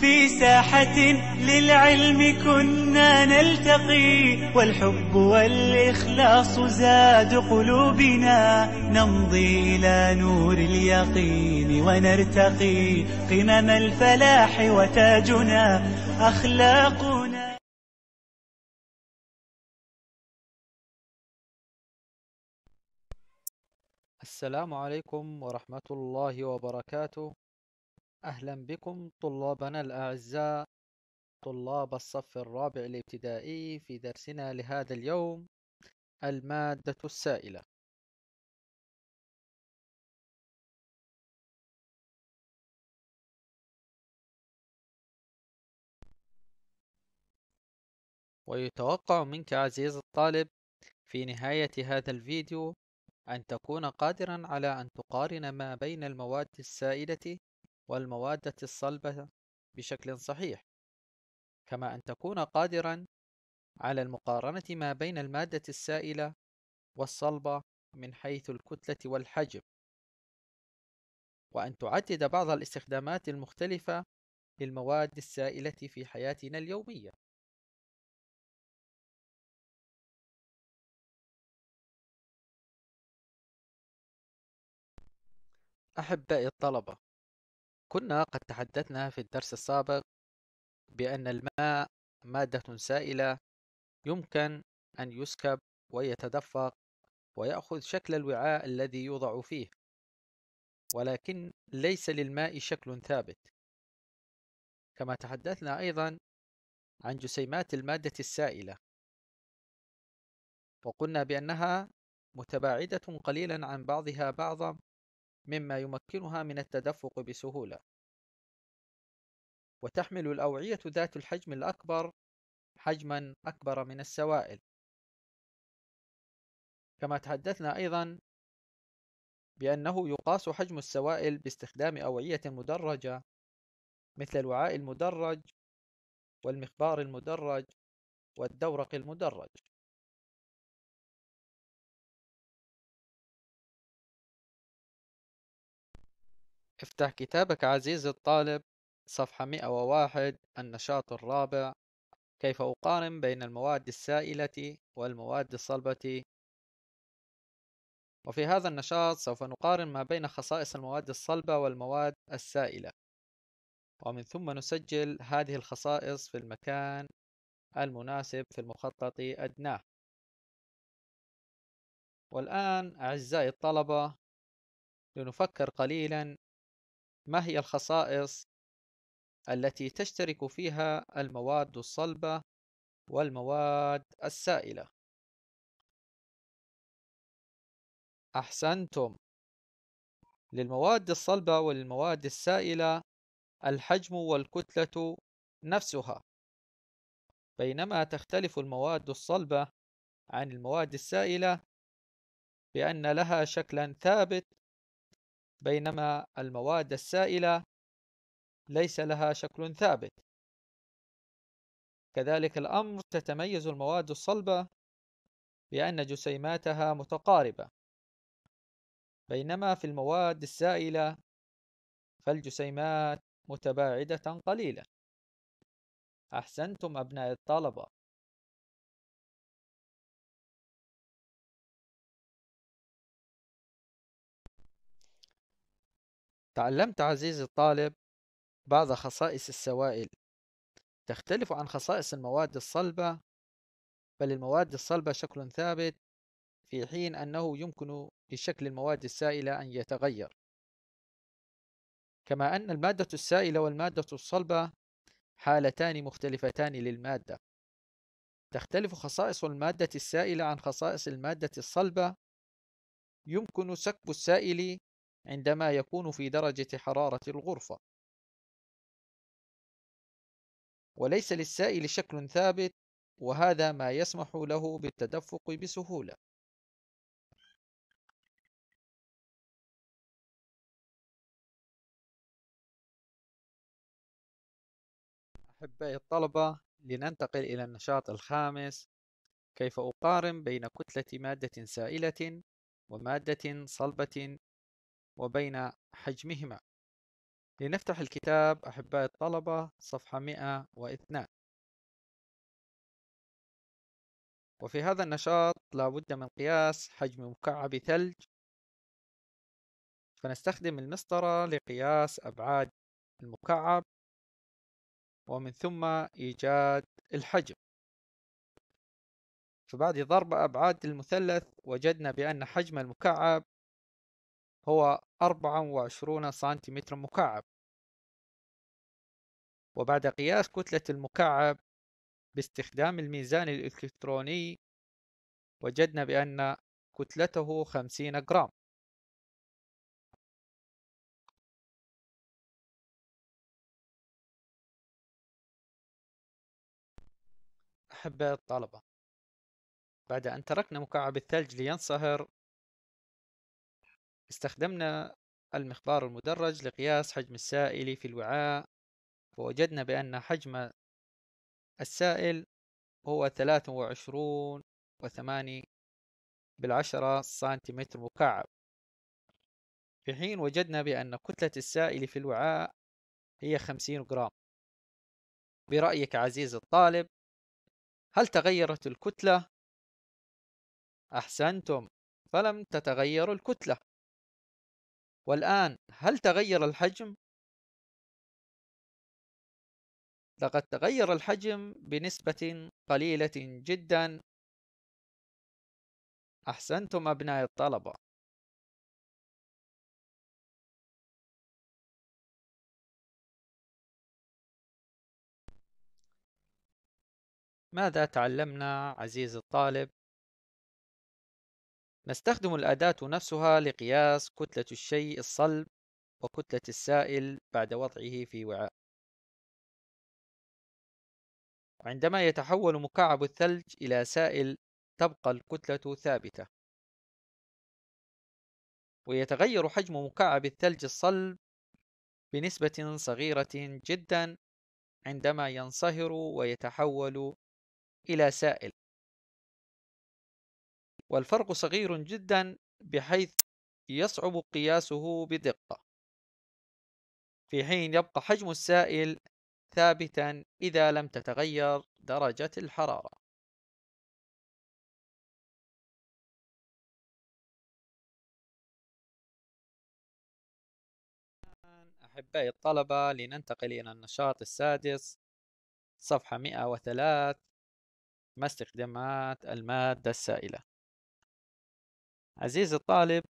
في ساحة للعلم كنا نلتقي والحب والإخلاص زاد قلوبنا نمضي إلى نور اليقين ونرتقي قمم الفلاح وتاجنا أخلاقنا السلام عليكم ورحمة الله وبركاته أهلا بكم طلابنا الأعزاء طلاب الصف الرابع الابتدائي في درسنا لهذا اليوم المادة السائلة ويتوقع منك عزيز الطالب في نهاية هذا الفيديو أن تكون قادرا على أن تقارن ما بين المواد السائلة والمواد الصلبة بشكل صحيح كما أن تكون قادرا على المقارنة ما بين المادة السائلة والصلبة من حيث الكتلة والحجم وأن تعدد بعض الاستخدامات المختلفة للمواد السائلة في حياتنا اليومية أحبائي الطلبة كنا قد تحدثنا في الدرس السابق بأن الماء مادة سائلة يمكن أن يسكب ويتدفق ويأخذ شكل الوعاء الذي يوضع فيه ولكن ليس للماء شكل ثابت كما تحدثنا أيضا عن جسيمات المادة السائلة وقلنا بأنها متباعدة قليلا عن بعضها بعضا مما يمكنها من التدفق بسهولة وتحمل الأوعية ذات الحجم الأكبر حجما أكبر من السوائل كما تحدثنا أيضا بأنه يقاس حجم السوائل باستخدام أوعية مدرجة مثل الوعاء المدرج والمخبار المدرج والدورق المدرج افتح كتابك عزيزي الطالب صفحة 101 النشاط الرابع كيف أقارن بين المواد السائلة والمواد الصلبة وفي هذا النشاط سوف نقارن ما بين خصائص المواد الصلبة والمواد السائلة ومن ثم نسجل هذه الخصائص في المكان المناسب في المخطط أدناه والآن أعزائي الطلبة لنفكر قليلا ما هي الخصائص التي تشترك فيها المواد الصلبة والمواد السائلة؟ أحسنتم للمواد الصلبة والمواد السائلة الحجم والكتلة نفسها بينما تختلف المواد الصلبة عن المواد السائلة بأن لها شكلا ثابت بينما المواد السائلة ليس لها شكل ثابت كذلك الأمر تتميز المواد الصلبة بأن جسيماتها متقاربة بينما في المواد السائلة فالجسيمات متباعدة قليلا أحسنتم أبناء الطلبة تعلمت عزيزي الطالب بعض خصائص السوائل تختلف عن خصائص المواد الصلبة بل المواد الصلبة شكل ثابت في حين أنه يمكن لشكل المواد السائلة أن يتغير كما أن المادة السائلة والمادة الصلبة حالتان مختلفتان للمادة تختلف خصائص المادة السائلة عن خصائص المادة الصلبة يمكن سكب السائل عندما يكون في درجة حرارة الغرفة وليس للسائل شكل ثابت وهذا ما يسمح له بالتدفق بسهولة أحبائي الطلبة لننتقل إلى النشاط الخامس كيف أقارن بين كتلة مادة سائلة ومادة صلبة وبين حجمهما لنفتح الكتاب أحباء الطلبة صفحة 102 وفي هذا النشاط لابد من قياس حجم مكعب ثلج فنستخدم المسطرة لقياس أبعاد المكعب ومن ثم إيجاد الحجم فبعد ضرب أبعاد المثلث وجدنا بأن حجم المكعب هو 24 سنتيمتر مكعب وبعد قياس كتلة المكعب باستخدام الميزان الإلكتروني وجدنا بأن كتلته 50 جرام أحبائي الطلبة بعد أن تركنا مكعب الثلج لينصهر استخدمنا المخبار المدرج لقياس حجم السائل في الوعاء فوجدنا بأن حجم السائل هو ثلاثة وعشرون وثمانية بالعشرة سنتيمتر مكعب في حين وجدنا بأن كتلة السائل في الوعاء هي خمسين جرام برأيك عزيز الطالب هل تغيرت الكتلة؟ أحسنتم فلم تتغير الكتلة والآن هل تغير الحجم؟ لقد تغير الحجم بنسبة قليلة جدا أحسنتم أبناء الطلبة ماذا تعلمنا عزيزي الطالب نستخدم الأداة نفسها لقياس كتلة الشيء الصلب وكتلة السائل بعد وضعه في وعاء عندما يتحول مكعب الثلج إلى سائل تبقى الكتلة ثابتة ويتغير حجم مكعب الثلج الصلب بنسبة صغيرة جدا عندما ينصهر ويتحول إلى سائل والفرق صغير جدا بحيث يصعب قياسه بدقة في حين يبقى حجم السائل ثابتا إذا لم تتغير درجة الحرارة أحبائي الطلبة لننتقل إلى النشاط السادس صفحة 103 ما استخدامات المادة السائلة عزيزي الطالب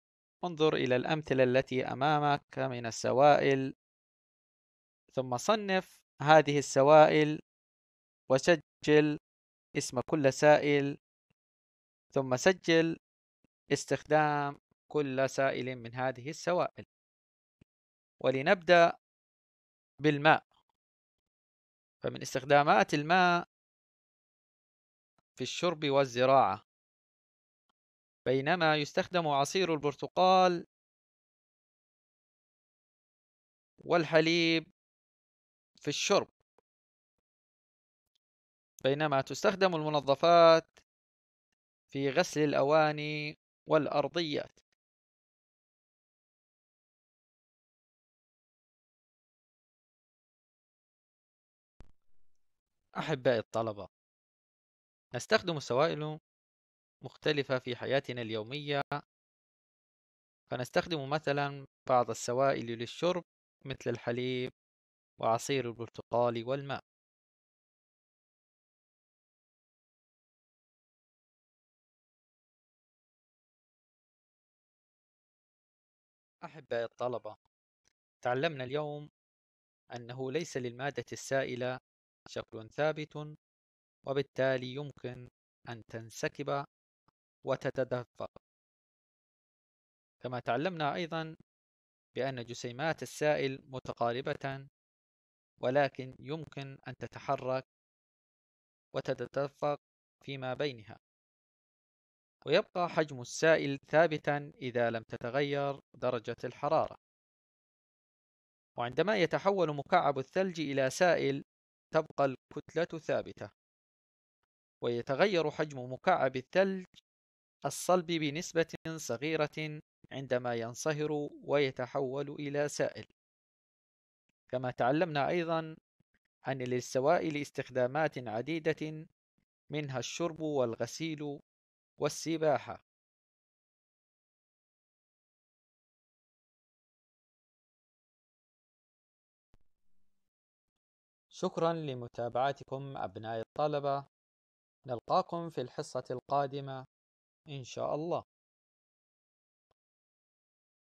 انظر إلى الأمثلة التي أمامك من السوائل ثم صنف هذه السوائل وسجل اسم كل سائل ثم سجل استخدام كل سائل من هذه السوائل ولنبدأ بالماء فمن استخدامات الماء في الشرب والزراعة بينما يستخدم عصير البرتقال والحليب في الشرب بينما تستخدم المنظفات في غسل الأواني والأرضيات أحبائي الطلبة نستخدم السوائل مختلفة في حياتنا اليومية فنستخدم مثلا بعض السوائل للشرب مثل الحليب وعصير البرتقال والماء أحبائي الطلبة تعلمنا اليوم أنه ليس للمادة السائلة شكل ثابت وبالتالي يمكن أن تنسكب وتتدفق كما تعلمنا أيضا بأن جسيمات السائل متقاربة ولكن يمكن أن تتحرك وتتدفق فيما بينها ويبقى حجم السائل ثابتا إذا لم تتغير درجة الحرارة وعندما يتحول مكعب الثلج إلى سائل تبقى الكتلة ثابتة ويتغير حجم مكعب الثلج الصلب بنسبة صغيرة عندما ينصهر ويتحول إلى سائل كما تعلمنا أيضا أن للسوائل استخدامات عديدة منها الشرب والغسيل والسباحة شكرا لمتابعتكم أبنائي الطلبة نلقاكم في الحصة القادمة إن شاء الله